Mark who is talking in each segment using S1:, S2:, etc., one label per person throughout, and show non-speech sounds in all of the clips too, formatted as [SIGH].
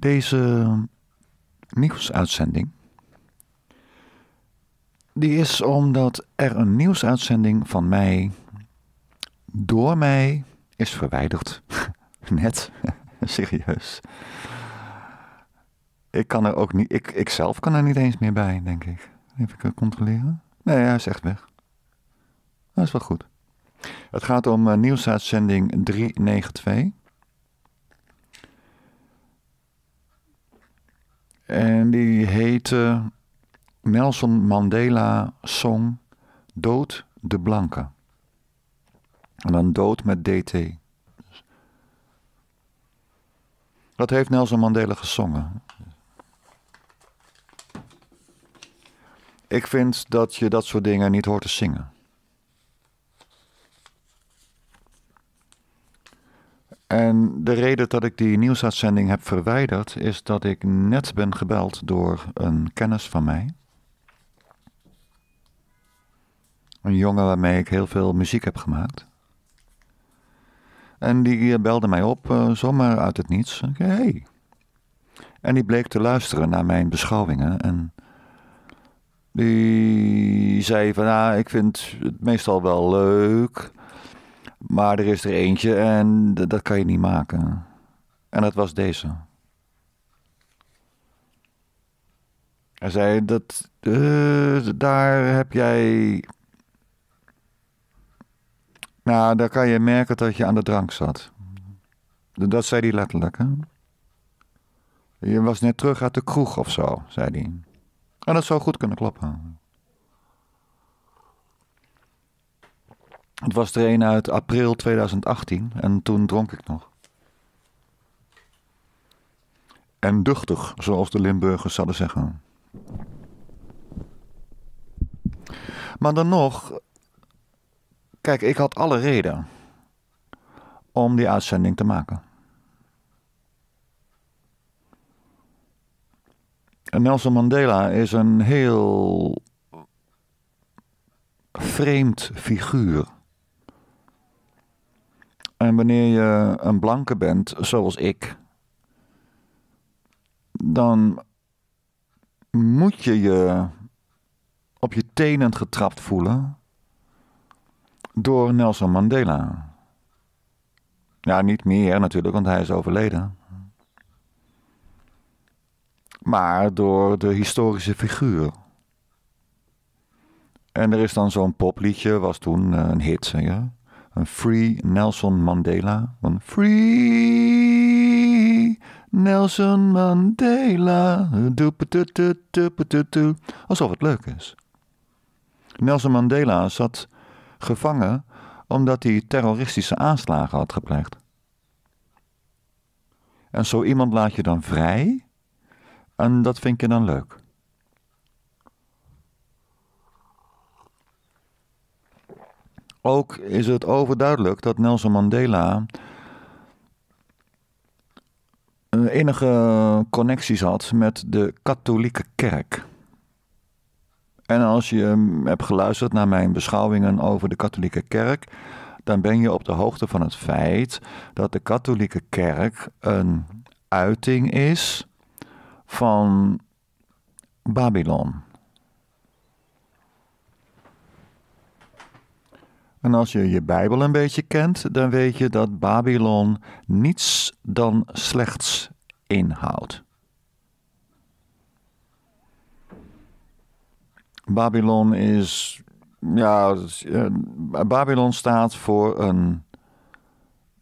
S1: Deze nieuwsuitzending die is omdat er een nieuwsuitzending van mij door mij is verwijderd. [LAUGHS] Net, [LAUGHS] serieus. Ik kan er ook niet, ik, ik zelf kan er niet eens meer bij, denk ik. Even controleren. Nee, hij is echt weg. Dat is wel goed. Het gaat om eh, nieuwsuitzending 392. En die heette Nelson Mandela Song Dood de Blanke. En dan dood met DT. Dat heeft Nelson Mandela gezongen. Ik vind dat je dat soort dingen niet hoort te zingen. En de reden dat ik die nieuwsuitzending heb verwijderd is dat ik net ben gebeld door een kennis van mij. Een jongen waarmee ik heel veel muziek heb gemaakt. En die belde mij op, eh, zomaar uit het niets. Hey. En die bleek te luisteren naar mijn beschouwingen. En die zei van, ah, ik vind het meestal wel leuk. Maar er is er eentje en dat kan je niet maken. En dat was deze. Hij zei dat eh, daar heb jij. Nou, daar kan je merken dat je aan de drank zat. Dat zei hij letterlijk. Hè? Je was net terug uit de kroeg of zo, zei hij. En dat zou goed kunnen kloppen. Het was er een uit april 2018 en toen dronk ik nog. En duchtig, zoals de Limburgers zouden zeggen. Maar dan nog, kijk, ik had alle reden om die uitzending te maken. En Nelson Mandela is een heel vreemd figuur. En wanneer je een blanke bent, zoals ik, dan moet je je op je tenen getrapt voelen door Nelson Mandela. Ja, niet meer natuurlijk, want hij is overleden. Maar door de historische figuur. En er is dan zo'n popliedje, was toen eh, een hit. Ja? Een Free Nelson Mandela. Een Free Nelson Mandela. Alsof het leuk is. Nelson Mandela zat gevangen omdat hij terroristische aanslagen had gepleegd. En zo iemand laat je dan vrij. En dat vind je dan leuk. ook is het overduidelijk dat Nelson Mandela eh, enige connecties had met de katholieke kerk. En als je hebt geluisterd naar mijn beschouwingen over de katholieke kerk, dan ben je op de hoogte van het feit dat de katholieke kerk een uiting is van Babylon. En als je je Bijbel een beetje kent, dan weet je dat Babylon niets dan slechts inhoudt. Babylon is. Ja, eh, Babylon staat voor een.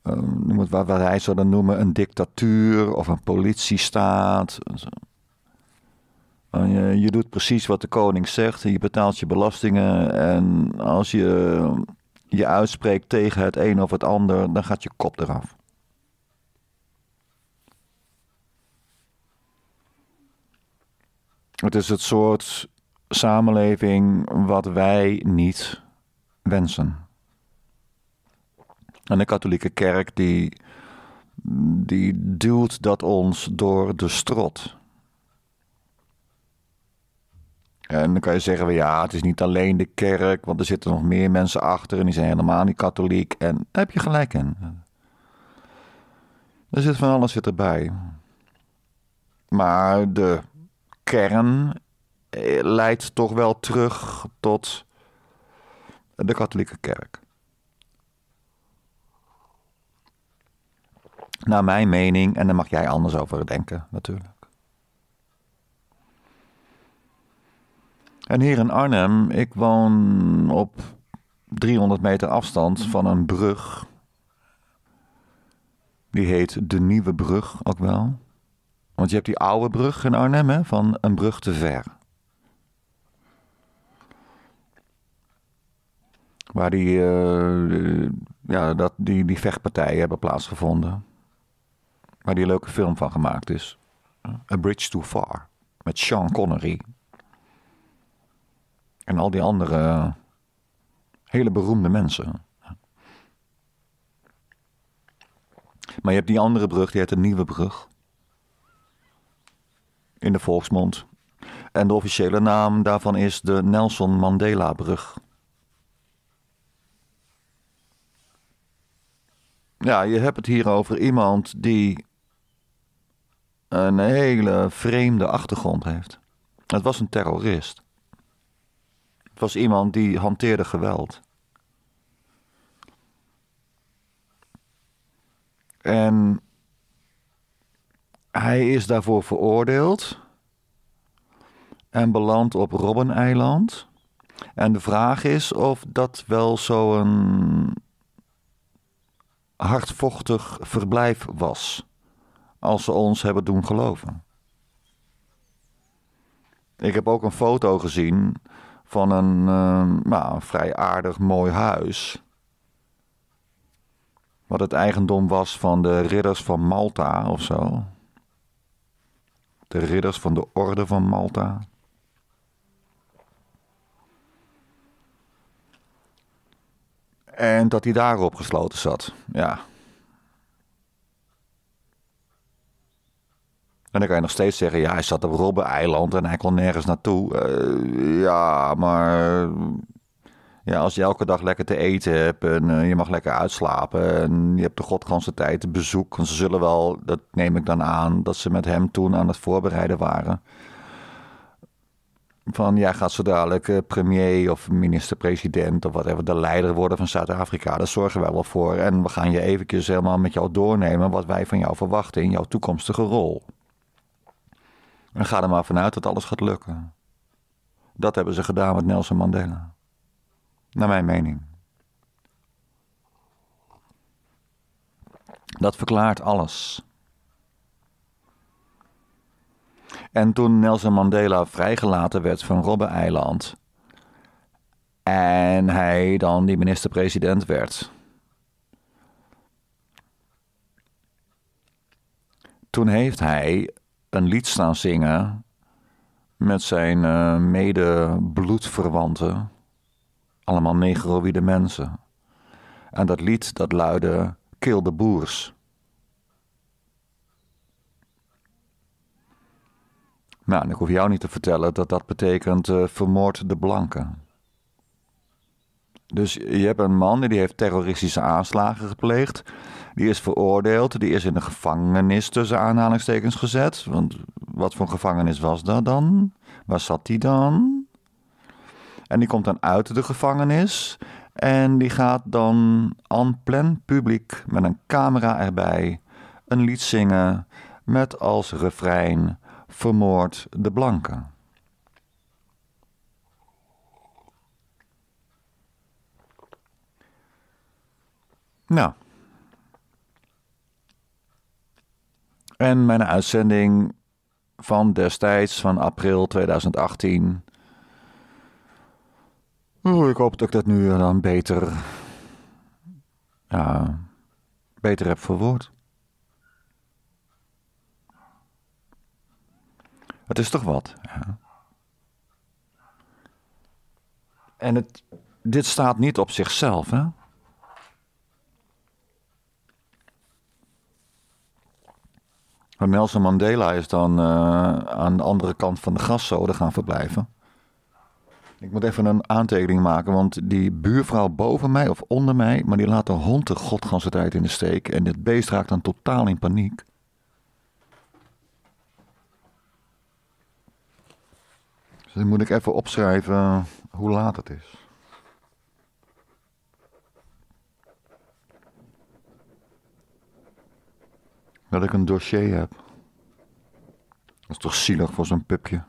S1: een eh, wat, wij hij dan noemen een dictatuur of een politiestaat. Je, eh, je doet precies wat de koning zegt. Je betaalt je belastingen. En als je je uitspreekt tegen het een of het ander, dan gaat je kop eraf. Het is het soort samenleving wat wij niet wensen. En de katholieke kerk die, die duwt dat ons door de strot. En dan kan je zeggen, ja, het is niet alleen de kerk, want er zitten nog meer mensen achter en die zijn helemaal niet katholiek. En daar heb je gelijk in. Er zit van alles erbij. Maar de kern eh, leidt toch wel terug tot de katholieke kerk. Naar mijn mening, en daar mag jij anders over denken natuurlijk. En hier in Arnhem, ik woon op 300 meter afstand van een brug. Die heet De Nieuwe Brug ook wel. Want je hebt die oude brug in Arnhem, hè, van een brug te ver. Waar die, eh, ja, dat, die, die vechtpartijen hebben plaatsgevonden. Waar die leuke film van gemaakt is. A Bridge Too Far. Met Sean Connery. En al die andere eh, hele beroemde mensen. Maar je hebt die andere brug, die heet de Nieuwe Brug. In de volksmond. En de officiële naam daarvan is de Nelson Mandela Brug. Ja, je hebt het hier over iemand die een hele vreemde achtergrond heeft. Het was een terrorist was iemand die hanteerde geweld. En hij is daarvoor veroordeeld en belandt op Robbeneiland. En de vraag is of dat wel zo'n hardvochtig verblijf was, als ze ons hebben doen geloven. Ik heb ook een foto gezien van een, ehm, nou, vrij aardig mooi huis. Wat het eigendom was van de ridders van Malta of zo. De ridders van de orde van Malta. En dat hij daar opgesloten zat. Ja. En dan kan je nog steeds zeggen, ja, hij zat op Robben-eiland en hij kon nergens naartoe. Eh, ja, maar ja, als je elke dag lekker te eten hebt en eh, je mag lekker uitslapen en je hebt de godganse tijd bezoek. Want ze zullen wel, dat neem ik dan aan, dat ze met hem toen aan het voorbereiden waren. Van ja, gaat zo dadelijk eh, premier of minister-president of whatever de leider worden van Zuid-Afrika. Daar zorgen we wel voor. En we gaan je eventjes helemaal met jou doornemen wat wij van jou verwachten in jouw toekomstige rol. En ga er maar vanuit dat alles gaat lukken. Dat hebben ze gedaan met Nelson Mandela. Naar mijn mening. Dat verklaart alles. En toen Nelson Mandela vrijgelaten werd van Robben-eiland. en hij dan die minister-president werd. Toen heeft hij een lied staan zingen met zijn eh, mede-bloedverwanten, allemaal negroïde mensen. En dat lied dat luidde Kill de Boers. Nou, en ik hoef jou niet te vertellen dat dat betekent eh, vermoord de blanken. Dus je hebt een man die heeft terroristische aanslagen gepleegd. Die is veroordeeld, die is in de gevangenis tussen aanhalingstekens gezet. Want wat voor gevangenis was dat dan? Waar zat die dan? En die komt dan uit de gevangenis. En die gaat dan aan plan publiek met een camera erbij een lied zingen met als refrein Vermoord de Blanke. Nou, En mijn uitzending van destijds, van april 2018. Oeh, ik hoop dat ik dat nu dan beter, ja, beter heb verwoord. Het is toch wat. Ja. En het, dit staat niet op zichzelf, hè? Maar Nelson Mandela is dan eh, aan de andere kant van de graszoden gaan verblijven. Ik moet even een aantekening maken, want die buurvrouw boven mij of onder mij, maar die laat de hond de godganse tijd in de steek. En dit beest raakt dan totaal in paniek. Dus dan moet ik even opschrijven hoe laat het is. Dat ik een dossier heb. Dat is toch zielig voor zo'n pupje.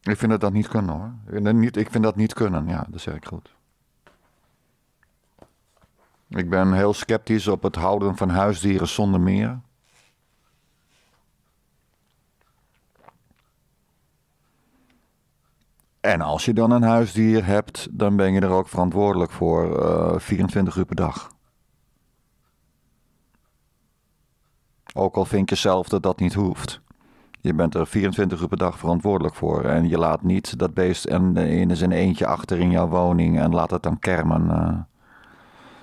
S1: Ik vind dat dat niet kunnen hoor. Ik vind, niet, ik vind dat niet kunnen, ja, dat zeg ik goed. Ik ben heel sceptisch op het houden van huisdieren zonder meer. En als je dan een huisdier hebt, dan ben je er ook verantwoordelijk voor uh, eh, 24 uur per dag. Ook al vind je zelf dat dat niet hoeft. Je bent er 24 uur per dag verantwoordelijk voor. En je laat niet dat beest en in zijn eentje achter in jouw woning en laat het dan kermen. Eh.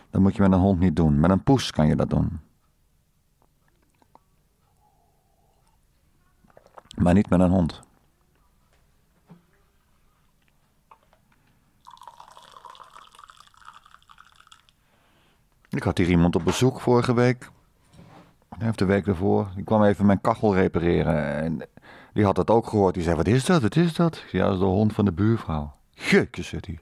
S1: dat moet je met een hond niet doen. Met een poes kan je dat doen. Maar niet met een hond. Ik had hier iemand op bezoek vorige week. Heeft de week daarvoor. Ik kwam even mijn kachel repareren. En die had dat ook gehoord. Die zei: Wat is dat? Wat is dat? Ja, dat is de hond van de buurvrouw. Gekke, zit hij.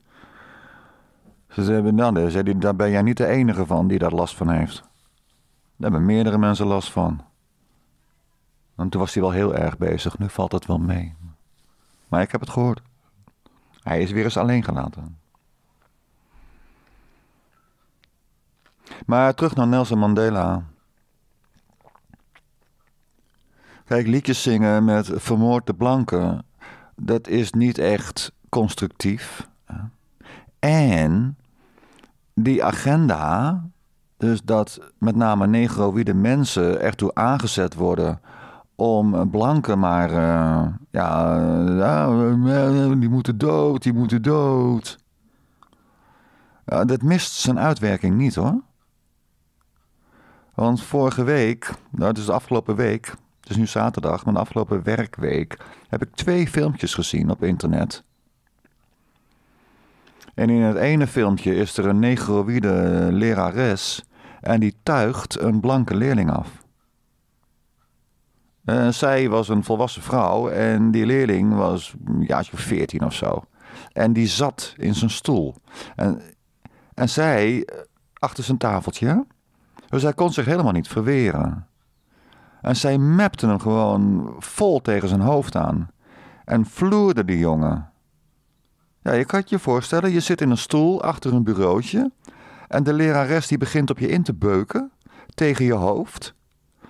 S1: Ze zei: nou, dan, Daar ben jij niet de enige van die daar last van heeft. Daar hebben meerdere mensen last van. En toen was hij wel heel erg bezig. Nu valt het wel mee. Maar ik heb het gehoord. Hij is weer eens alleen gelaten. Maar terug naar Nelson Mandela. Kijk, liedjes zingen met vermoord de blanken, dat is niet echt constructief. En die agenda, dus dat met name negro wiede mensen ertoe aangezet worden om blanken maar, eh, ja, die moeten dood, die moeten dood. dat mist zijn uitwerking niet hoor. Want vorige week, dat nou, is de afgelopen week, het is nu zaterdag, maar de afgelopen werkweek heb ik twee filmpjes gezien op internet. En in het ene filmpje is er een negroïde lerares en die tuigt een blanke leerling af. Eh, zij was een volwassen vrouw en die leerling was een jaartje 14 of zo. En die zat in zijn stoel. En, en zij eh, achter zijn tafeltje. Dus hij kon zich helemaal niet verweren. En zij mepte hem gewoon vol tegen zijn hoofd aan. En vloerde die jongen. Ja, je kan het je voorstellen, je zit in een stoel achter een bureautje. En de lerares die begint op je in te beuken. Tegen je hoofd.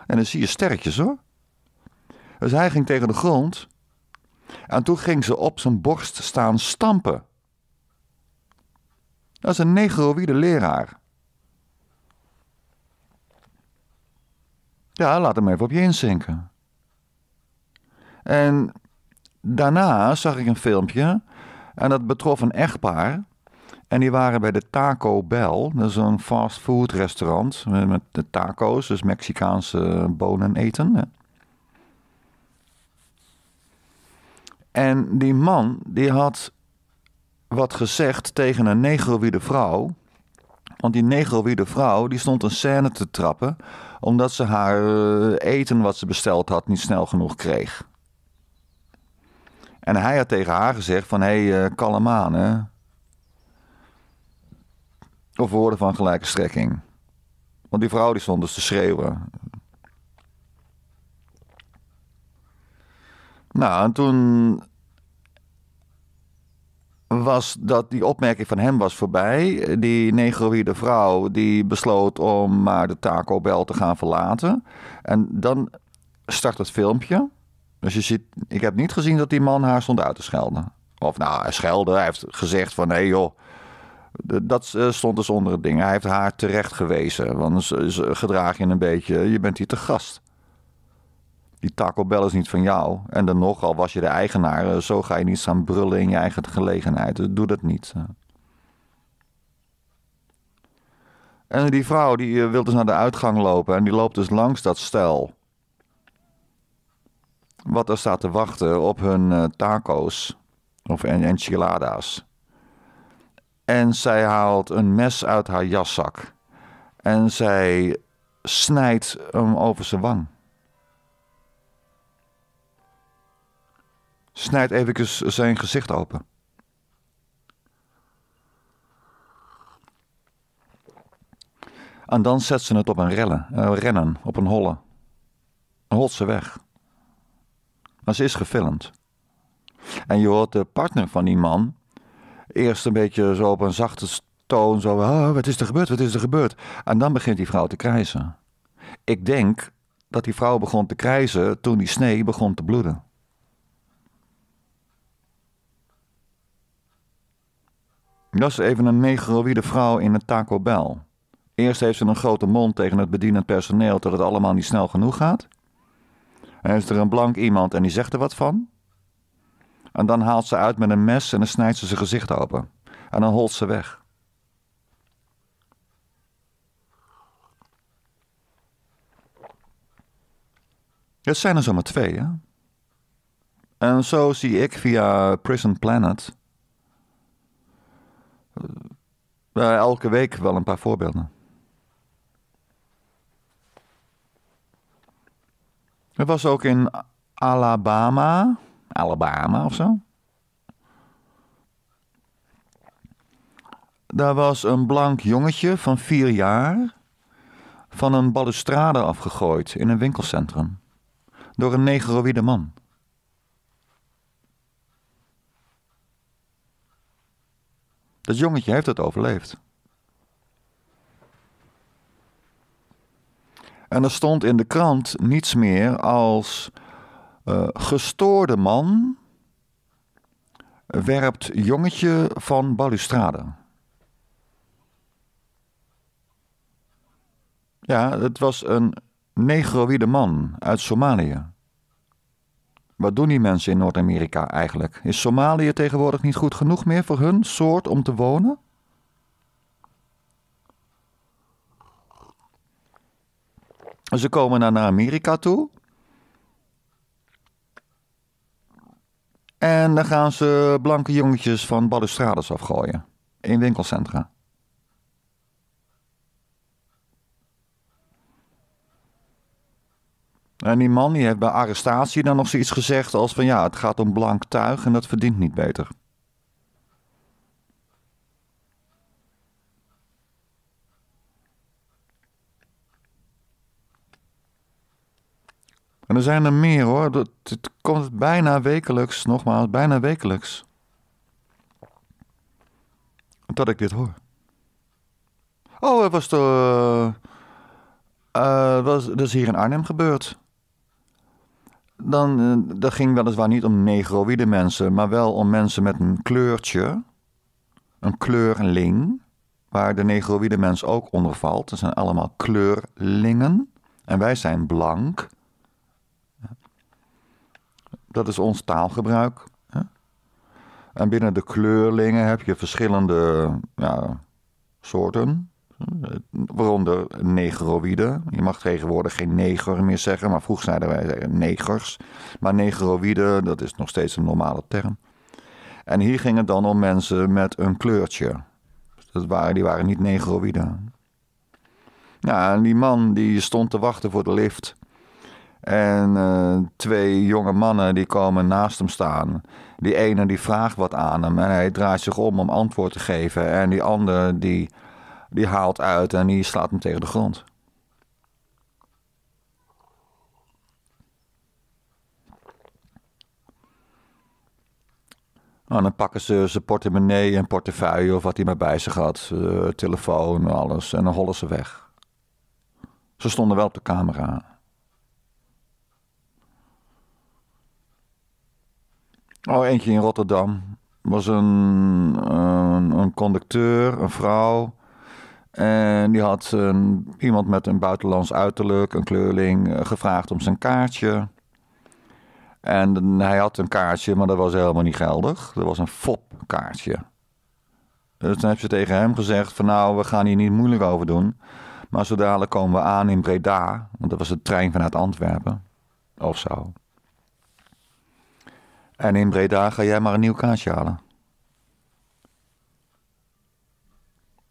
S1: En dan zie je sterretjes hoor. Dus hij ging tegen de grond. En toen ging ze op zijn borst staan stampen. Dat is een negroïde leraar. Ja, laat hem even op je inzinken. En daarna zag ik een filmpje en dat betrof een echtpaar. En die waren bij de Taco Bell, dat is een fastfood restaurant met de taco's, dus Mexicaanse bonen eten. En die man die had wat gezegd tegen een negroïde vrouw want die negro vrouw die stond een scène te trappen omdat ze haar eh, eten wat ze besteld had niet snel genoeg kreeg. En hij had tegen haar gezegd van hé, hey, eh, kalm aan hè. Of woorden van gelijke strekking. Want die vrouw die stond dus te schreeuwen. Nou, en toen was dat die opmerking van hem was voorbij. Die negroïde vrouw die besloot om maar de Taco Bell te gaan verlaten. En dan start het filmpje. Dus je ziet, ik heb niet gezien dat die man haar stond uit te schelden. Of nou, hij schelde, hij heeft gezegd van hé joh, dat eh, stond dus onder het ding. Hij heeft haar terecht gewezen, want gedraag je een beetje, je bent hier te gast die Taco Bell is niet van jou. En dan nogal was je de eigenaar. Eh, zo ga je niet staan brullen in je eigen gelegenheid. Eh, doe dat niet. Eh. En die vrouw die wil dus naar de uitgang lopen. En die loopt dus langs dat stel. Wat er staat te wachten op hun taco's. Of enchilada's. En zij haalt een mes uit haar jaszak. En zij snijdt hem over zijn wang. snijdt even zijn gezicht open. En dan zet ze het op een rellen, eh, rennen, op een holle. Holt ze weg. Maar ze is gefilmd. En je hoort de partner van die man eerst een beetje zo op een zachte toon, zo, ah, wat is er gebeurd, wat is er gebeurd? En dan begint die vrouw te krijzen. Ik denk dat die vrouw begon te krijzen toen die snee begon te bloeden. Dat is even een negroïde vrouw in een Taco Bell. Eerst heeft ze een grote mond tegen het bedienend personeel dat het allemaal niet snel genoeg gaat. En is er een blank iemand en die zegt er wat van. En dan haalt ze uit met een mes en dan snijdt ze zijn gezicht open. En dan holt ze weg. Het zijn er zomaar twee, hè? En zo zie ik via Prison Planet eh, eh, elke week wel een paar voorbeelden. Er was ook in Alabama, Alabama of zo. Daar was een blank jongetje van vier jaar van een balustrade afgegooid in een winkelcentrum door een negroïde man. Dat jongetje heeft het overleefd. En er stond in de krant niets meer als eh, gestoorde man werpt jongetje van balustrade. Ja, het was een negroïde man uit Somalië wat doen die mensen in Noord-Amerika eigenlijk? Is Somalië tegenwoordig niet goed genoeg meer voor hun soort om te wonen? Ze komen dan naar Amerika toe. En dan gaan ze blanke jongetjes van balustrades afgooien in winkelcentra. En die man die heeft bij arrestatie dan nog zoiets gezegd als van ja, het gaat om blank tuig en dat verdient niet beter. En er zijn er meer hoor. Dat, het komt bijna wekelijks, nogmaals, bijna wekelijks. Dat ik dit hoor. Oh, het was de. Uh, eh, was, dat is hier in Arnhem gebeurd dan eh, dat ging weliswaar niet om negroïde mensen, maar wel om mensen met een kleurtje, een kleurling, waar de negroïde mens ook onder valt. Dat zijn allemaal kleurlingen en wij zijn blank. Dat is ons taalgebruik. En binnen de kleurlingen heb je verschillende ja, soorten. Waaronder negroïden. Je mag tegenwoordig geen neger meer zeggen, maar vroeger zeiden wij negers. Maar negroïden, dat is nog steeds een normale term. En hier ging het dan om mensen met een kleurtje. Dat waren, die waren niet negroïden. Nou, en die man die stond te wachten voor de lift. En eh, twee jonge mannen die komen naast hem staan. Die ene die vraagt wat aan hem en hij draait zich om om antwoord te geven. En die andere die die haalt uit en die slaat hem tegen de grond. En nou, dan pakken ze zijn portemonnee en portefeuille of wat hij maar bij zich had, uh, telefoon, alles, en dan hollen ze weg. Ze stonden wel op de camera. Oh, eentje in Rotterdam was een, een, een conducteur, een vrouw. En die had een, iemand met een buitenlands uiterlijk, een kleurling, eh, gevraagd om zijn kaartje. En hij had een kaartje, maar dat was helemaal niet geldig. Dat was een fopkaartje. Dus toen heb ze tegen hem gezegd van nou, we gaan hier niet moeilijk over doen. Maar zo dadelijk komen we aan in Breda, want dat was de trein vanuit Antwerpen. Of zo. En in Breda ga jij maar een nieuw kaartje halen.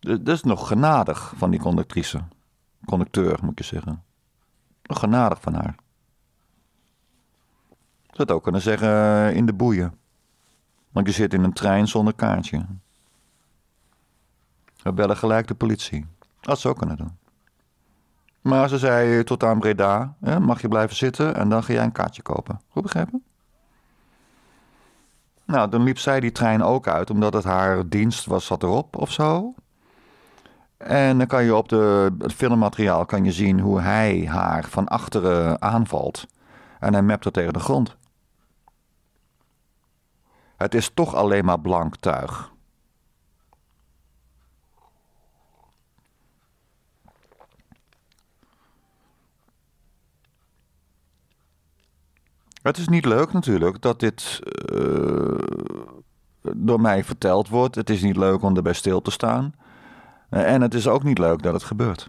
S1: Dat is nog genadig van die conductrice. Conducteur, moet je zeggen. Genadig van haar. Ze zou ook kunnen zeggen eh, in de boeien. Want je zit in een trein zonder kaartje. We bellen gelijk de politie. Dat zou kunnen doen. Maar ze zei eh, tot aan Breda, hè, mag je blijven zitten en dan ga jij een kaartje kopen. Goed begrepen? Nou, dan liep zij die trein ook uit, omdat het haar dienst was, zat erop of zo. En dan kan je op de, het filmmateriaal kan je zien hoe hij haar van achteren aanvalt. En hij mept er tegen de grond. Het is toch alleen maar blank tuig. Het is niet leuk natuurlijk dat dit eh, door mij verteld wordt. Het is niet leuk om erbij stil te staan. Eh, en het is ook niet leuk dat het gebeurt.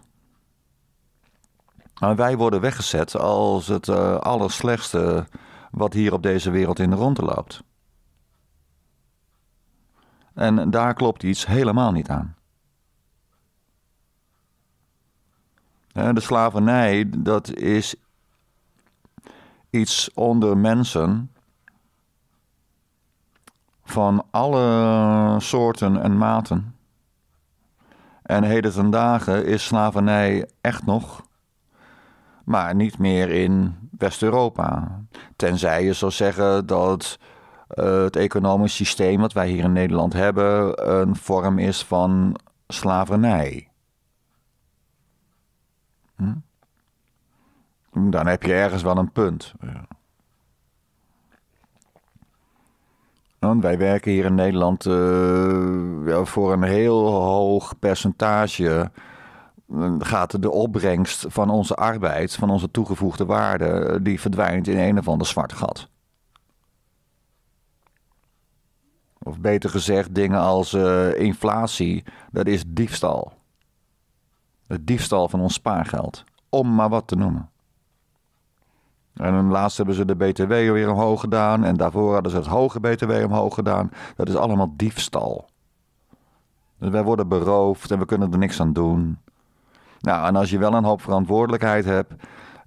S1: Maar wij worden weggezet als het uh, allerslechtste wat hier op deze wereld in de ronde loopt. En daar klopt iets helemaal niet aan. Eh, de slavernij, dat is iets onder mensen van alle soorten en maten. En heden ten dagen is slavernij echt nog, maar niet meer in West-Europa. Tenzij je zou zeggen dat eh, het economisch systeem wat wij hier in Nederland hebben een vorm is van slavernij. Hm? Dan heb je ergens wel een punt. Ja. Want wij werken hier in Nederland eh, voor een heel hoog percentage. Eh, gaat de opbrengst van onze arbeid, van onze toegevoegde waarde, eh, die verdwijnt in een of ander zwart gat. Of beter gezegd, dingen als inflatie, dat is diefstal. Het diefstal van ons spaargeld, om maar wat te noemen. En laatst hebben ze de BTW weer omhoog gedaan. En daarvoor hadden ze het hoge BTW omhoog gedaan. Dat is allemaal diefstal. Dus wij worden beroofd en we kunnen er niks aan doen. Nou, en als je wel een hoop verantwoordelijkheid hebt.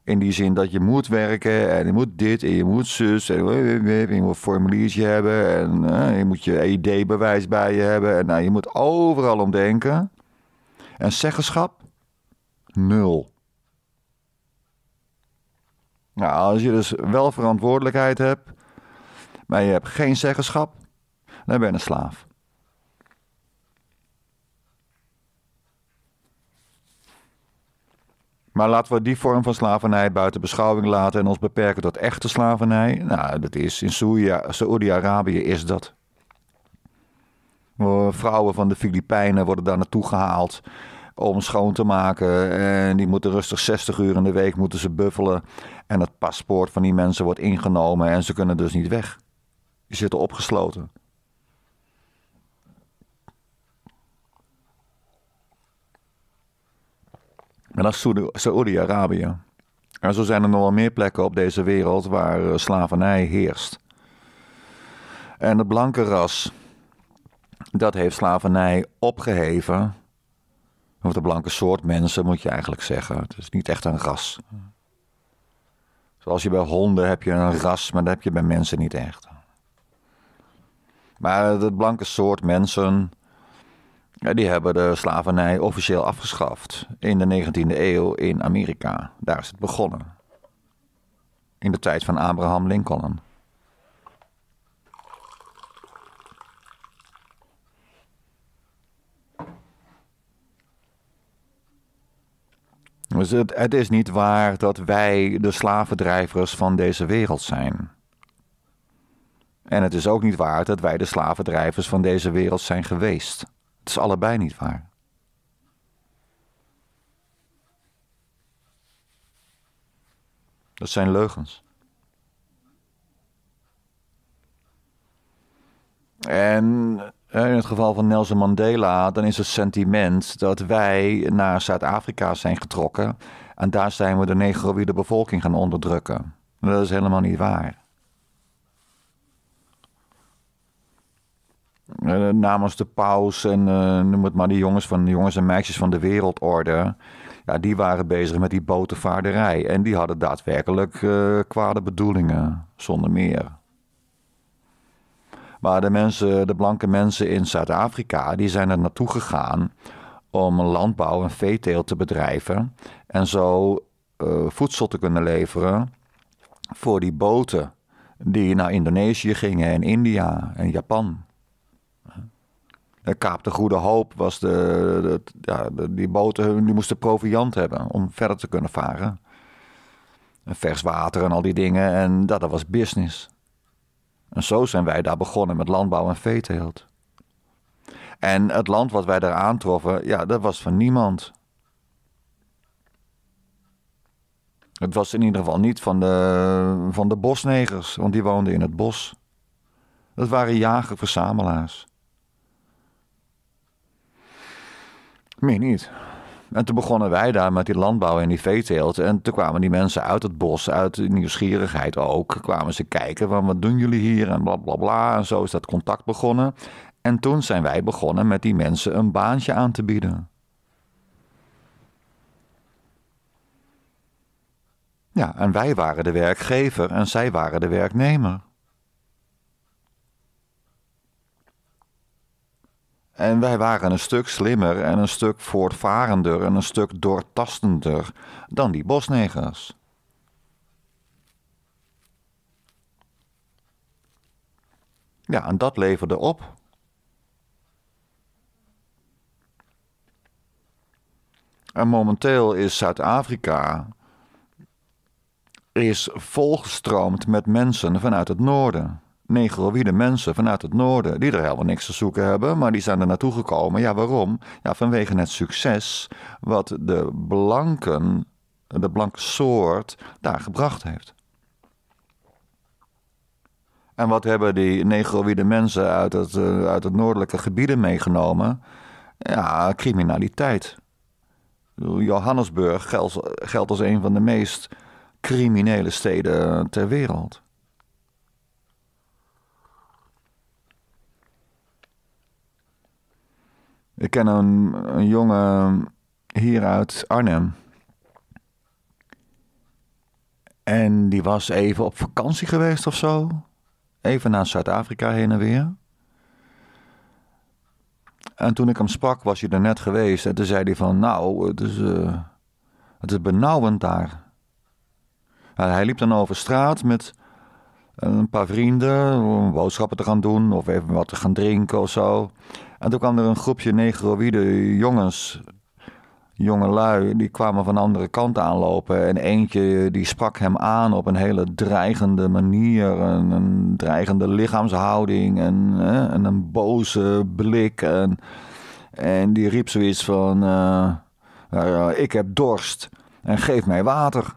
S1: In die zin dat je moet werken en je moet dit en je moet zus en je moet een formuliertje hebben en eh, je moet je ED-bewijs bij je hebben. En nou, je moet overal omdenken. En zeggenschap? Nul. Nou, als je dus wel verantwoordelijkheid hebt, maar je hebt geen zeggenschap, dan ben je een slaaf. Maar laten we die vorm van slavernij buiten beschouwing laten en ons beperken tot echte slavernij. Nou, dat is in Saoedi-Arabië is dat. Vrouwen van de Filipijnen worden daar naartoe gehaald om schoon te maken. En die moeten rustig 60 uur in de week moeten ze buffelen. En het paspoort van die mensen wordt ingenomen en ze kunnen dus niet weg. Die zitten opgesloten. En dat is Saoedi-Arabië. En zo zijn er nog meer plekken op deze wereld waar eh, slavernij heerst. En het blanke ras, dat heeft slavernij opgeheven of de blanke soort mensen moet je eigenlijk zeggen. Het is niet echt een ras. Zoals je bij honden heb je een ras, maar dat heb je bij mensen niet echt. Maar de blanke soort mensen, die hebben de slavernij officieel afgeschaft in de 19e eeuw in Amerika. Daar is het begonnen. In de tijd van Abraham Lincoln. Dus het, het is niet waar dat wij de slavendrijvers van deze wereld zijn. En het is ook niet waar dat wij de slavendrijvers van deze wereld zijn geweest. Het is allebei niet waar. Dat zijn leugens. En eh, in het geval van Nelson Mandela, dan is het sentiment dat wij naar Zuid-Afrika zijn getrokken. En daar zijn we de negroïde bevolking gaan onderdrukken. Dat is helemaal niet waar. Eh, namens de paus en eh, noem het maar die jongens van de jongens en meisjes van de wereldorde. Ja, die waren bezig met die botenvaarderij. En die hadden daadwerkelijk uh, kwade bedoelingen, zonder meer. Maar de mensen, de blanke mensen in Zuid-Afrika, die zijn er naartoe gegaan om landbouw en veeteelt te bedrijven en zo eh, voedsel te kunnen leveren voor die boten die naar Indonesië gingen en India en Japan. De Kaap de Goede Hoop was de, ja, die boten die moesten proviant hebben om verder te kunnen varen. Vers water en al die dingen en dat, dat was business. En zo zijn wij daar begonnen met landbouw en veeteelt. En het land wat wij daar aantroffen, ja, dat was van niemand. Het was in ieder geval niet van de, van de bosnegers, want die woonden in het bos. Het waren jager-verzamelaars. Meer niet. En toen begonnen wij daar met die landbouw en die veeteelt. En toen kwamen die mensen uit het bos, uit nieuwsgierigheid ook, kwamen ze kijken van wat doen jullie hier en bla bla bla. En zo is dat contact begonnen. En toen zijn wij begonnen met die mensen een baantje aan te bieden. Ja, en wij waren de werkgever en zij waren de werknemer. En wij waren een stuk slimmer en een stuk voortvarender en een stuk doortastender dan die bosnegers. Ja, en dat leverde op. En momenteel is Zuid-Afrika is volgestroomd met mensen vanuit het noorden negroïde mensen vanuit het noorden, die er helemaal niks te zoeken hebben, maar die zijn er naartoe gekomen. Ja, waarom? Ja, vanwege het succes wat de blanken, de blanke soort, daar gebracht heeft. En wat hebben die negroïde mensen uit het, eh, uit het noordelijke gebieden meegenomen? Ja, criminaliteit. Johannesburg geldt, geldt als een van de meest criminele steden ter wereld. Ik ken een, jongen hier uit Arnhem. En die was even op vakantie geweest of zo. Even naar Zuid-Afrika heen en weer. En toen ik hem sprak, was hij er net geweest. En toen zei hij van, nou, het is, eh, het is benauwend daar. hij liep dan over straat met een paar vrienden om boodschappen te gaan doen of even wat te gaan drinken of zo. En toen kwam er een groepje negroïde jongens, jongelui, die kwamen van de andere kant aanlopen. En eentje die sprak hem aan op een hele dreigende manier. Een, een dreigende lichaamshouding en, en, een boze blik. En, en die riep zoiets van, eh, nou ik heb dorst en geef mij water.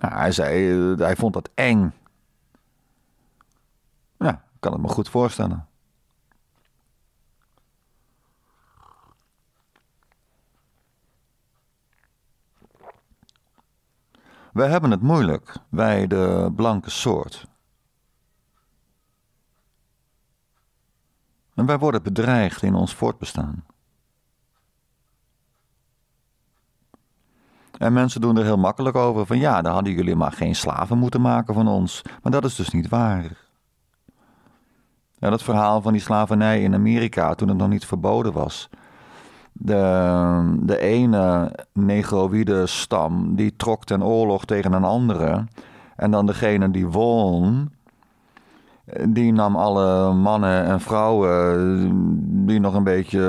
S1: Nou, hij zei, eh, hij vond dat eng kan het me goed voorstellen. Wij hebben het moeilijk, wij de blanke soort. En wij worden bedreigd in ons voortbestaan. En mensen doen er heel makkelijk over van ja, dan hadden jullie maar geen slaven moeten maken van ons. Maar dat is dus niet waar. Ja, dat verhaal van die slavernij in Amerika toen het nog niet verboden was. De, de ene negroïde stam die trok ten oorlog tegen een andere. En dan degene die won, die nam alle mannen en vrouwen die nog een beetje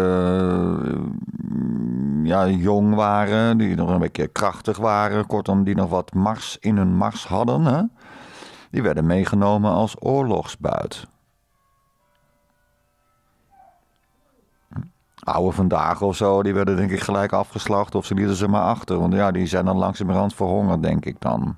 S1: ja, jong waren, die nog een beetje krachtig waren, kortom, die nog wat mars in hun mars hadden, hè, die werden meegenomen als oorlogsbuit. oude vandaag of zo, die werden denk ik gelijk afgeslacht of ze lieten ze maar achter. Want ja, die zijn dan langzamerhand verhongerd, denk ik dan.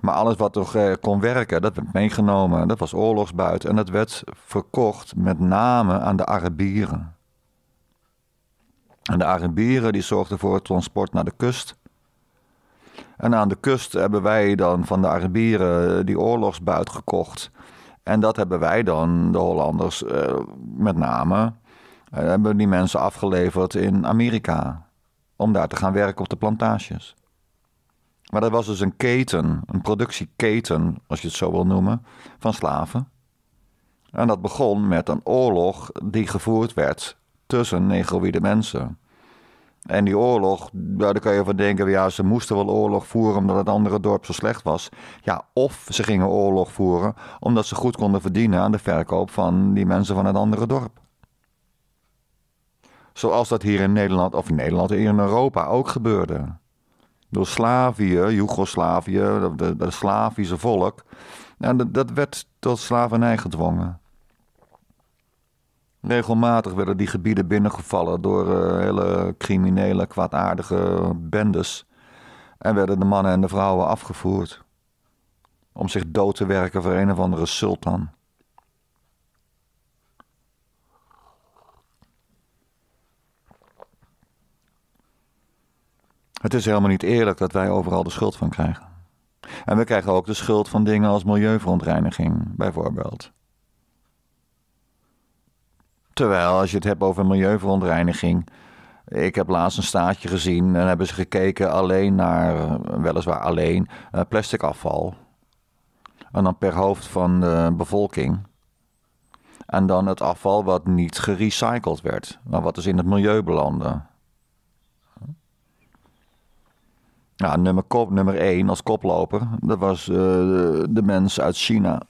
S1: Maar alles wat toch eh, kon werken, dat werd meegenomen. Dat was oorlogsbuit. En dat werd verkocht met name aan de Arabieren. En de Arabieren die zorgden voor het transport naar de kust. En aan de kust hebben wij dan van de Arabieren eh, die oorlogsbuit gekocht. En dat hebben wij dan, de Hollanders, eh, met name, eh, hebben die mensen afgeleverd in Amerika. Om daar te gaan werken op de plantages. Maar dat was dus een keten, een productieketen, als je het zo wil noemen, van slaven. En dat begon met een oorlog die gevoerd werd tussen negroïde mensen. En die oorlog, daar kan je van denken, ja, ze moesten wel oorlog voeren omdat het andere dorp zo slecht was. Ja, of ze gingen oorlog voeren omdat ze goed konden verdienen aan de verkoop van die mensen van het andere dorp. Zoals dat hier in Nederland, of in Nederland, in Europa ook gebeurde. Door Slavië, Joegoslavië, de, de Slavische volk. En dat, dat werd tot slavernij gedwongen. Regelmatig werden die gebieden binnengevallen door eh, hele criminele, kwaadaardige bendes. En werden de mannen en de vrouwen afgevoerd. Om zich dood te werken voor een of andere sultan. Het is helemaal niet eerlijk dat wij overal de schuld van krijgen. En we krijgen ook de schuld van dingen als milieuverontreiniging, bijvoorbeeld. Terwijl als je het hebt over milieuverontreiniging. Ik heb laatst een staatje gezien en hebben ze gekeken alleen naar, weliswaar alleen, eh, plastic afval. En dan per hoofd van de bevolking. En dan het afval wat niet gerecycled werd, maar wat dus in het milieu belandde. Ja, nummer, kop, nummer één als koploper, dat was eh, de mens uit China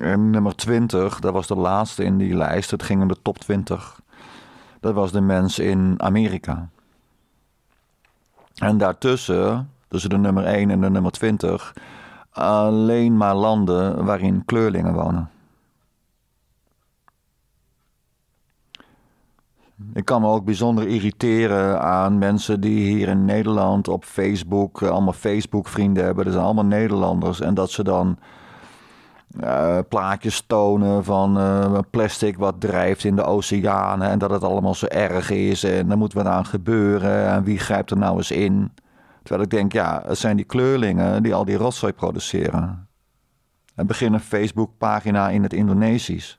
S1: En nummer 20, dat was de laatste in die lijst. Het ging om de top 20. Dat was de mens in Amerika. En daartussen, tussen de nummer 1 en de nummer 20, alleen maar landen waarin kleurlingen wonen. Ik kan me ook bijzonder irriteren aan mensen die hier in Nederland op Facebook eh, allemaal Facebook-vrienden hebben. Dat zijn allemaal Nederlanders. En dat ze dan eh, plaatjes tonen van eh, plastic wat drijft in de oceanen en dat het allemaal zo erg is en daar moet wat aan gebeuren en wie grijpt er nou eens in. Terwijl ik denk, ja, het zijn die kleurlingen die al die rotzooi produceren. En begin een Facebookpagina in het Indonesisch.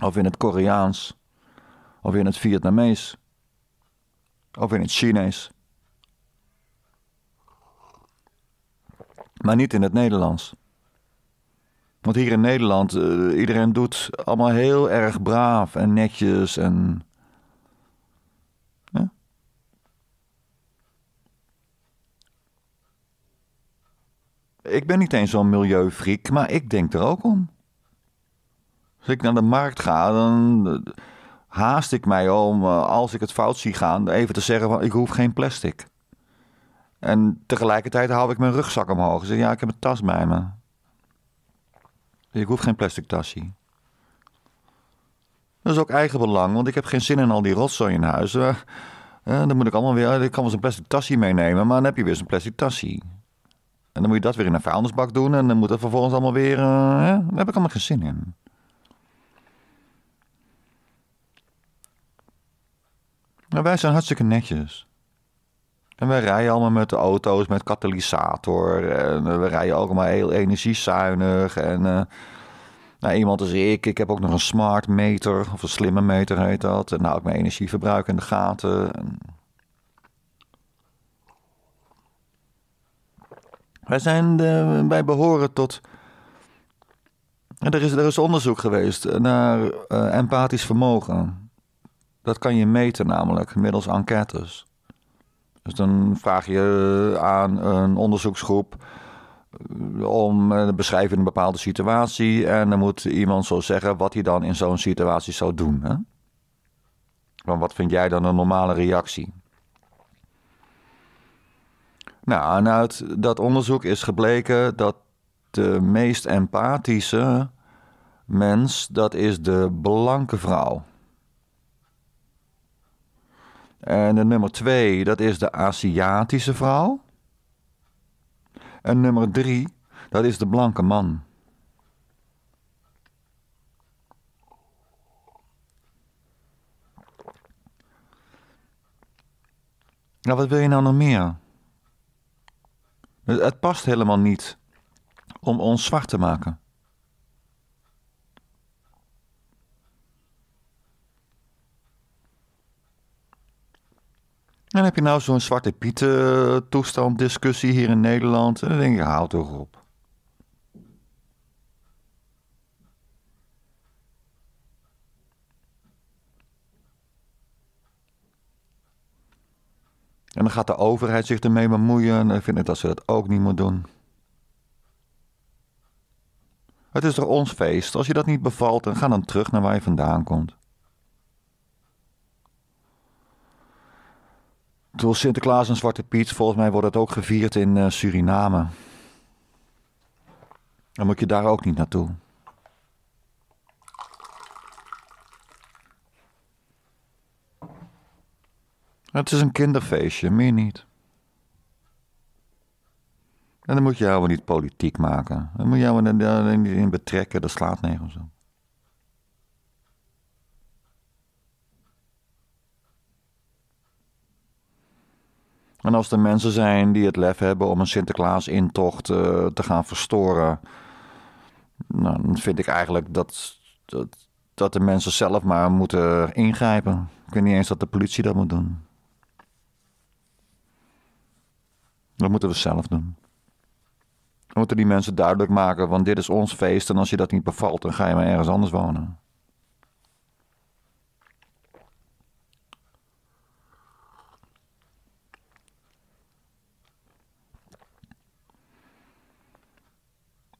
S1: Of in het Koreaans. Of in het Vietnamees. Of in het Chinees. Maar niet in het Nederlands. Want hier in Nederland, eh, iedereen doet allemaal heel erg braaf en netjes en. Ik ben niet eens zo'n milieufriek, maar ik denk er ook om. Als ik naar de markt ga, dan eh, haast ik mij om, eh, als ik het fout zie gaan, even te zeggen: van, ik hoef geen plastic. En tegelijkertijd hou ik mijn rugzak omhoog. en zeg: ja, ik heb een tas bij me. Ik hoef geen plastic tasje. Dat is ook eigen belang, want ik heb geen zin in al die rotzooi in huis. Uh, dan moet ik allemaal weer. Ik kan wel eens een plastic tasje meenemen, maar dan heb je weer zo'n plastic tasje. En dan moet je dat weer in een vuilnisbak doen en dan moet dat vervolgens allemaal weer. Eh, daar heb ik allemaal geen zin in. Maar nou, wij zijn hartstikke netjes. En we rijden allemaal met de auto's met katalysator. En eh, we rijden ook allemaal heel energiezuinig. En eh, nou, iemand als ik, ik heb ook nog een smart meter, of een slimme meter heet dat. En nou, ik mijn energieverbruik in de gaten. Wij zijn, eh, wij behoren tot... Er is, er is onderzoek geweest naar empathisch vermogen. Dat kan je meten namelijk, middels enquêtes. Dus dan vraag je eh, aan een onderzoeksgroep eh, om eh, te beschrijven een bepaalde situatie. En dan moet iemand zo zeggen wat hij dan in zo'n situatie zou doen. Hè? wat vind jij dan een normale reactie? Nou, en uit dat onderzoek is gebleken dat de meest empathische mens, dat is de blanke vrouw. En de nummer twee, dat is de Aziatische vrouw. En nummer drie, dat is de blanke man. Nou, wat wil je nou nog meer? Het, het past helemaal niet om ons zwart te maken. En heb je nou zo'n Zwarte Pieten eh, toestand, discussie hier in Nederland. En dan denk je, haal toch op. En dan gaat de overheid zich ermee bemoeien. En dan vind ik dat ze dat ook niet moet doen. Het is toch ons feest? Als je dat niet bevalt, dan ga dan terug naar waar je vandaan komt. door Sinterklaas en Zwarte Piet, volgens mij wordt het ook gevierd in eh, Suriname. Dan moet je daar ook niet naartoe. Het is een kinderfeestje, meer niet. En dan moet je jou niet politiek maken. Dan moet je jou niet in betrekken, dat slaat nergens op. En als er mensen zijn die het lef hebben om een Sinterklaas-intocht eh, te gaan verstoren, nou, dan vind ik eigenlijk dat, dat, dat de mensen zelf maar moeten ingrijpen. Ik weet niet eens dat de politie dat moet doen. Dat moeten we zelf doen. We moeten die mensen duidelijk maken, want dit is ons feest en als je dat niet bevalt, dan ga je maar ergens anders wonen.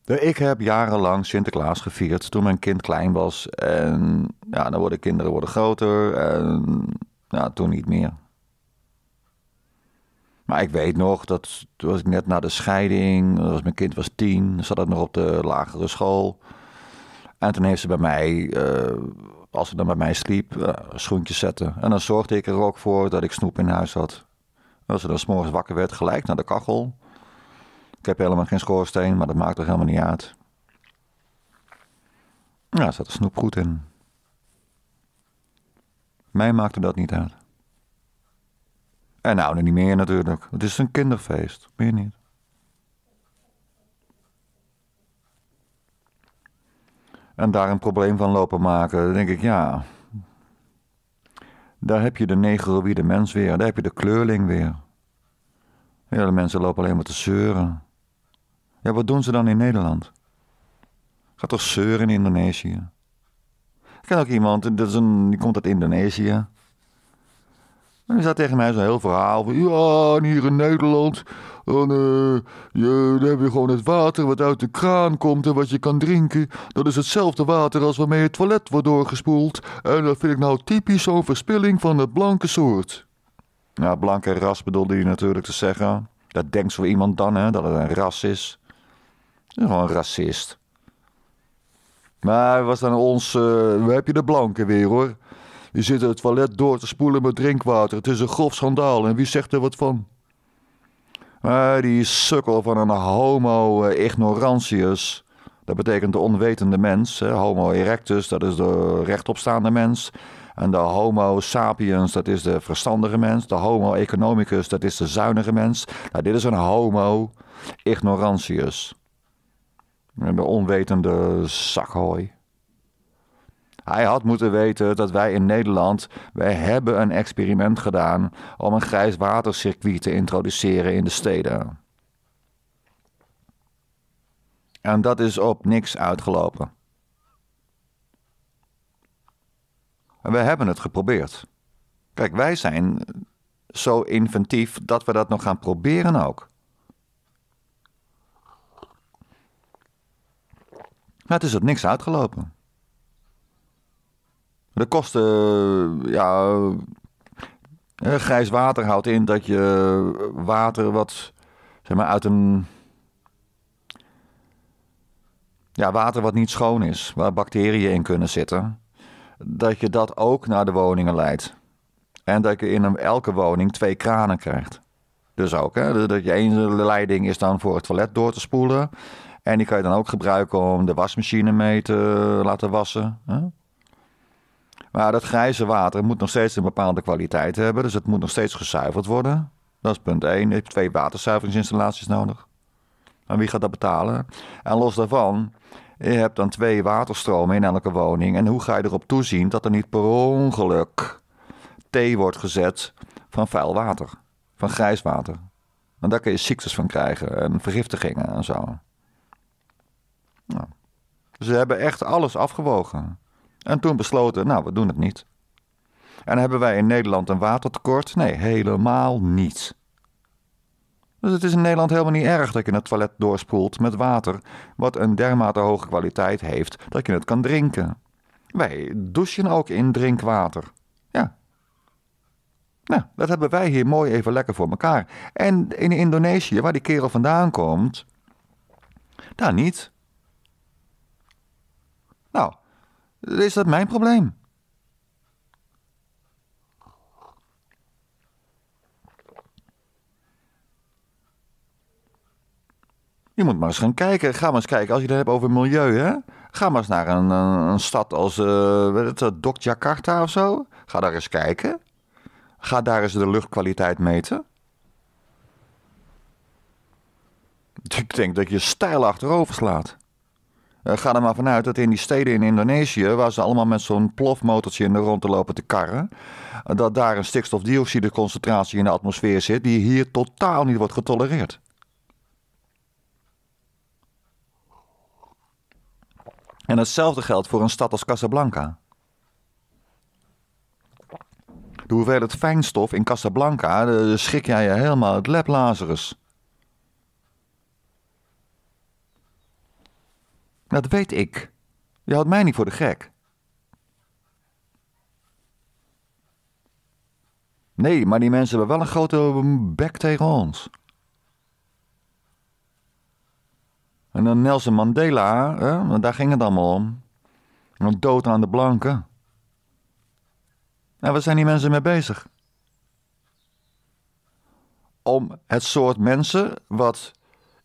S1: Ik heb jarenlang Sinterklaas gevierd toen mijn kind klein was. En ja, dan worden kinderen worden groter. En ja, toen niet meer. Maar ik weet nog, dat toen was ik net na de scheiding. Was, mijn kind was tien, zat het nog op de lagere school. En toen heeft ze bij mij, eh, als ze dan bij mij sliep, eh, schoentjes zetten. En dan zorgde ik er ook voor dat ik snoep in huis had. Als ze dan s'morgens wakker werd, gelijk naar de kachel ik heb helemaal geen schoorsteen, maar dat maakt toch helemaal niet uit. Ja, er zat een snoep in. Mij maakte dat niet uit. En nou, niet meer natuurlijk. Het is een kinderfeest, meer niet. En daar een probleem van lopen maken, dan denk ik, ja... Daar heb je de de mens weer, daar heb je de kleurling weer. Ja, de mensen lopen alleen maar te zeuren. Ja, wat doen ze dan in Nederland? Gaat toch zeuren in Indonesië? Ik ken ook iemand, een, die komt uit Indonesië. En die zat tegen mij zo'n heel verhaal van... Ja, hier in Nederland... Eh, je, dan heb je gewoon het water wat uit de kraan komt en wat je kan drinken. Dat is hetzelfde water als waarmee het toilet wordt doorgespoeld. En dat vind ik nou typisch zo'n verspilling van het blanke soort. Nou, blanke ras bedoelde hij natuurlijk te zeggen. Dat denkt zo iemand dan, hè, dat het een ras is. Gewoon een racist. Maar was dan ons, uh, heb je de blanke weer hoor. Die zitten het toilet door te spoelen met drinkwater. Het is een grof schandaal en wie zegt er wat van? maar die sukkel van een homo ignorantius. Dat betekent de onwetende mens. Homo erectus, dat is de rechtopstaande mens. En de homo sapiens, dat is de verstandige mens. De homo economicus, dat is de zuinige mens. Nou, dit is een homo ignorantius. De onwetende zakhooi. Hij had moeten weten dat wij in Nederland, wij hebben een experiment gedaan om een grijs watercircuit te introduceren in de steden. En dat is op niks uitgelopen. En we hebben het geprobeerd. Kijk, wij zijn zo inventief dat we dat nog gaan proberen ook. maar het is op niks uitgelopen. De kosten, eh, ja. Eh, grijs water houdt in dat je eh, water wat, zeg maar, uit een. Ja, water wat niet schoon is, waar bacteriën in kunnen zitten. Dat je dat ook naar de woningen leidt. En dat je in elke woning twee kranen krijgt. Dus ook, hè, dat je één leiding is dan voor het toilet door te spoelen. En die kan je dan ook gebruiken om de wasmachine mee te laten wassen. Hè? Maar dat grijze water moet nog steeds een bepaalde kwaliteit hebben. Dus het moet nog steeds gezuiverd worden. Dat is punt 1. Je hebt twee waterzuiveringsinstallaties nodig. En wie gaat dat betalen? En los daarvan, je hebt dan twee waterstromen in elke woning. En hoe ga je erop toezien dat er niet per ongeluk thee wordt gezet van vuil water? Van grijs water. Want daar kun je ziektes van krijgen en vergiftigingen en zo. Nou. ze hebben echt alles afgewogen. En toen besloten, nou, we doen het niet. En hebben wij in Nederland een watertekort? Nee, helemaal niet. Dus het is in Nederland helemaal niet erg dat je het toilet doorspoelt met water, wat een dermate hoge kwaliteit heeft dat je het kan drinken. Wij douchen ook in drinkwater. Ja. Nou, dat hebben wij hier mooi even lekker voor elkaar. En in Indonesië, waar die kerel vandaan komt, daar niet. Nou, is dat mijn probleem? Je moet maar eens gaan kijken. Ga maar eens kijken. Als je het hebt over milieu, hè? Ga maar eens naar een, een, stad als uh, weet eh, Dok Jakarta of zo. Ga daar eens kijken. Ga daar eens de luchtkwaliteit meten. [LAUGHS] Ik denk dat je stijl achterover slaat. Eh, ga er maar vanuit dat in die steden in Indonesië, waar ze allemaal met zo'n plofmotortje in de rond te lopen te karren, eh, dat daar een stikstofdioxideconcentratie in de atmosfeer zit die hier totaal niet wordt getolereerd. En hetzelfde geldt voor een stad als Casablanca. De hoeveelheid fijnstof in Casablanca, daar eh, schrik jij je helemaal het lep Lazarus. Dat weet ik. Je houdt mij niet voor de gek. Nee, maar die mensen hebben wel een grote bek tegen ons. En dan Nelson Mandela, hè? daar ging het allemaal om. En dood aan de blanken. En waar zijn die mensen mee bezig? Om het soort mensen wat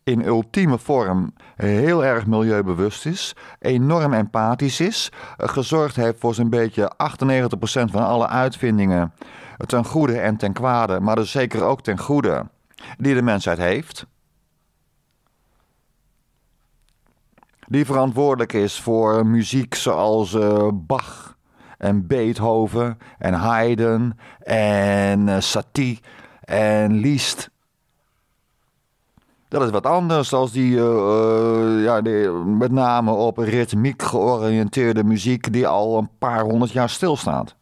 S1: in ultieme vorm heel erg milieubewust is, enorm empathisch is, eh, gezorgd heeft voor zo'n beetje 98% van alle uitvindingen, ten goede en ten kwade, maar dus zeker ook ten goede, die de mensheid heeft. Die verantwoordelijk is voor muziek zoals eh, Bach en Beethoven en Haydn en eh, Satie en Liszt dat is wat anders als die, eh, eh, ja, met name op ritmiek georiënteerde muziek die al een paar honderd jaar stilstaat.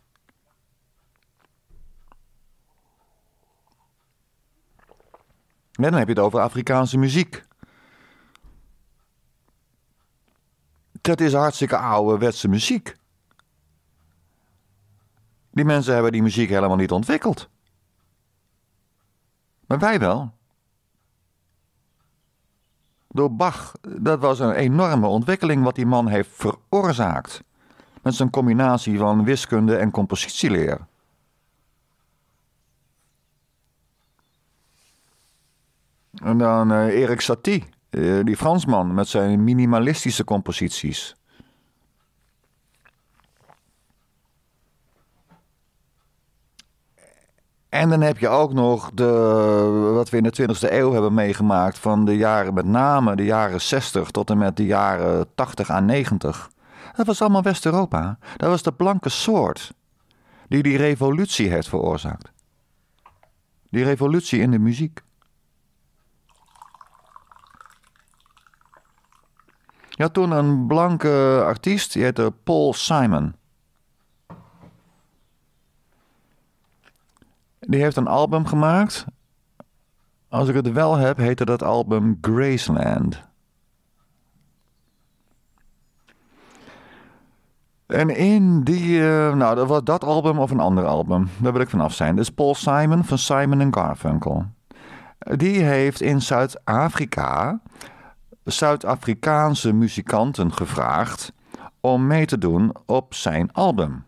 S1: En dan heb je het over Afrikaanse muziek. Dat is hartstikke oude, ouderwetse muziek. Die mensen hebben die muziek helemaal niet ontwikkeld. Maar wij wel door Bach. Dat was een enorme ontwikkeling wat die man heeft veroorzaakt. Met zijn combinatie van wiskunde en compositieleer. En dan uh, Erik Satie, eh, die Fransman, met zijn minimalistische composities. En dan heb je ook nog de, wat we in de 20e eeuw hebben meegemaakt van de jaren, met name de jaren 60 tot en met de jaren 80 aan 90. Dat was allemaal West-Europa. Dat was de blanke soort die die revolutie heeft veroorzaakt. Die revolutie in de muziek. Je had toen een blanke artiest, die heette Paul Simon. Die heeft een album gemaakt. Als ik het wel heb, heette dat album Graceland. En in die, eh, nou, dat was dat album of een ander album. Daar wil ik vanaf zijn. Dat is Paul Simon van Simon Garfunkel. Die heeft in Zuid-Afrika Zuid-Afrikaanse muzikanten gevraagd om mee te doen op zijn album.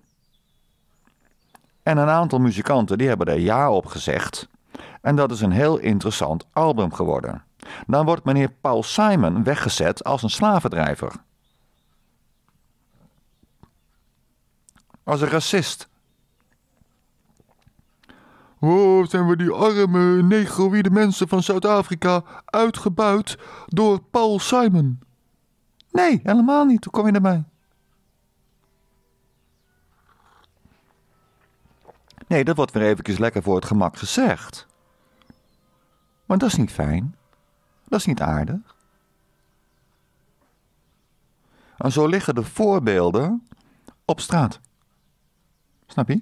S1: En een aantal muzikanten die hebben er ja op gezegd. En dat is een heel interessant album geworden. Dan wordt meneer Paul Simon weggezet als een slavendrijver. Als een racist. Oh, zijn we die arme, negroïde mensen van Zuid-Afrika uitgebuit door Paul Simon? Nee, helemaal niet. Hoe kom je mij. Nee, dat wordt weer even lekker voor het gemak gezegd. Maar dat is niet fijn. Dat is niet aardig. En zo liggen de voorbeelden op straat. Snap je?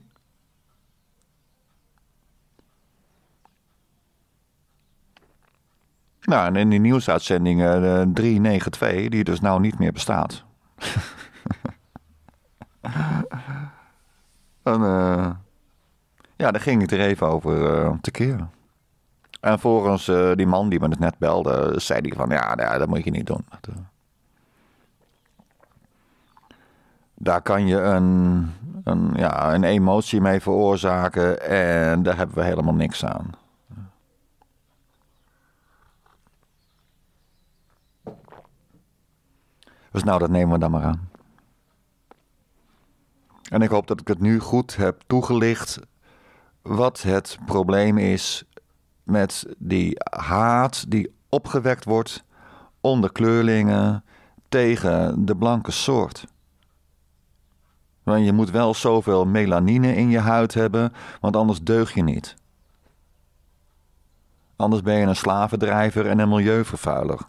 S1: Nou, en in die nieuwsuitzending 392, eh, die dus nou niet meer bestaat. [LAUGHS] en, uh, ja, daar ging ik er even over uh, te keren. En volgens uh, die man die me het net belde, zei hij van nou ja, dat moet je niet doen. Eh, daar kan je een, een, ja, een emotie mee veroorzaken en daar hebben we helemaal niks aan. Dus nou, dat nemen we dan maar aan. En ik hoop dat ik het nu goed heb toegelicht wat het probleem is met die haat die opgewekt wordt onder kleurlingen tegen de blanke soort. Want je moet wel zoveel melanine in je huid hebben, want anders deug je niet. Anders ben je een slavendrijver en een milieuvervuiler.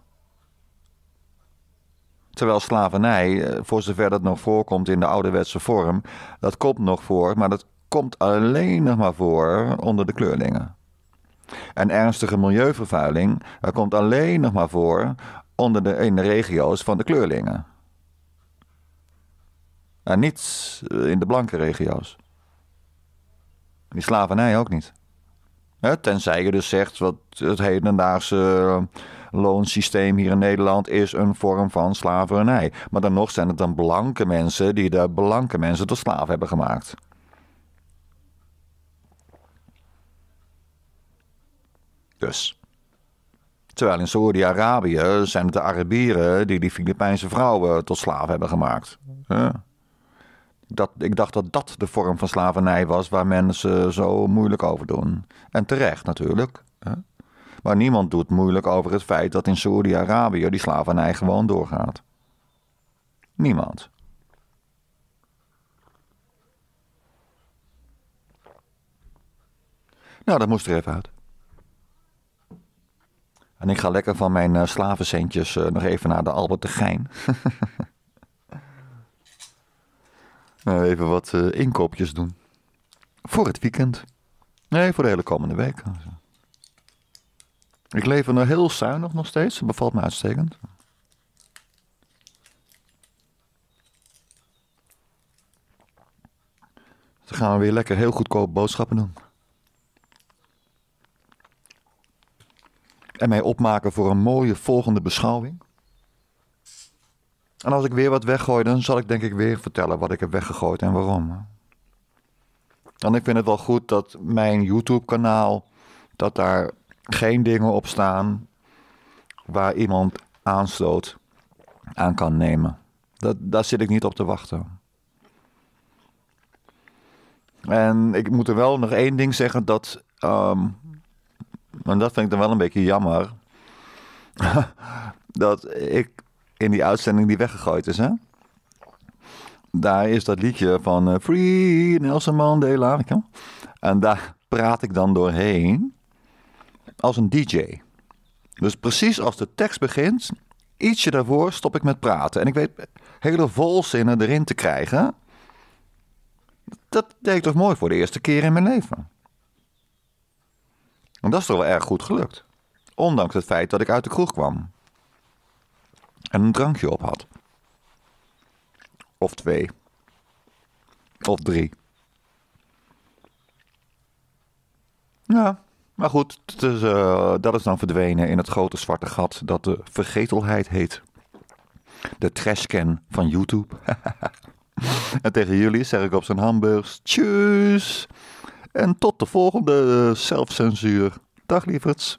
S1: Terwijl slavernij, eh, voor zover dat nog voorkomt in de ouderwetse vorm, dat komt nog voor, maar dat komt alleen nog maar voor onder de kleurlingen. En ernstige milieuvervuiling komt alleen nog maar voor onder de, in de regio's van de kleurlingen. En niets eh, in de blanke regio's. Die slavernij ook niet. Tenzij je dus zegt, wat het hedendaagse eh, loonsysteem hier in Nederland is een vorm van slavernij. Maar dan nog zijn het dan blanke mensen die de blanke mensen tot slaaf hebben gemaakt. dus. Terwijl in saudi arabië zijn het de Arabieren die die Filipijnse vrouwen tot slaaf hebben gemaakt. Dat, ik dacht dat dat de vorm van slavernij was waar mensen zo moeilijk over doen. En terecht natuurlijk. Maar niemand doet moeilijk over het feit dat in saudi arabië die slavernij gewoon doorgaat. Niemand. Nou, dat moest er even uit. En ik ga lekker van mijn eh, slavencentjes eh, nog even naar de Albert de Gein. [LAUGHS] Nou, even wat eh, inkoopjes doen. Voor het weekend. Nee, voor de hele komende week. Ik leef er heel zuinig nog steeds. Dat bevalt me uitstekend. Dan gaan we weer lekker heel goedkoop boodschappen doen. en mij opmaken voor een mooie volgende beschouwing. En als ik weer wat weggooi, dan zal ik denk ik weer vertellen wat ik heb weggegooid en waarom. En ik vind het wel goed dat mijn YouTube-kanaal, dat daar geen dingen op staan waar iemand aanstoot aan kan nemen. Dat, daar zit ik niet op te wachten. En ik moet er wel nog één ding zeggen dat ehm, en dat vind ik dan wel een beetje jammer, [LAUGHS] dat ik in die uitzending die weggegooid is, hè? Daar is dat liedje van eh, Free Nelson Mandela. En daar praat ik dan doorheen als een DJ. Dus precies als de tekst begint, ietsje daarvoor stop ik met praten. En ik weet hele volzinnen erin te krijgen. Dat deed ik toch mooi voor de eerste keer in mijn leven. En dat is toch wel erg goed gelukt. Ondanks het feit dat ik uit de kroeg kwam. En een drankje op had. Of twee. Of drie. Ja, maar goed, eh, dat is dan verdwenen in het grote zwarte gat dat de vergetelheid heet. De trashcan van YouTube. [LAUGHS] en tegen jullie zeg ik op zijn hamburgers: Tjus! En tot de volgende eh, zelfcensuur. Dag lieverds.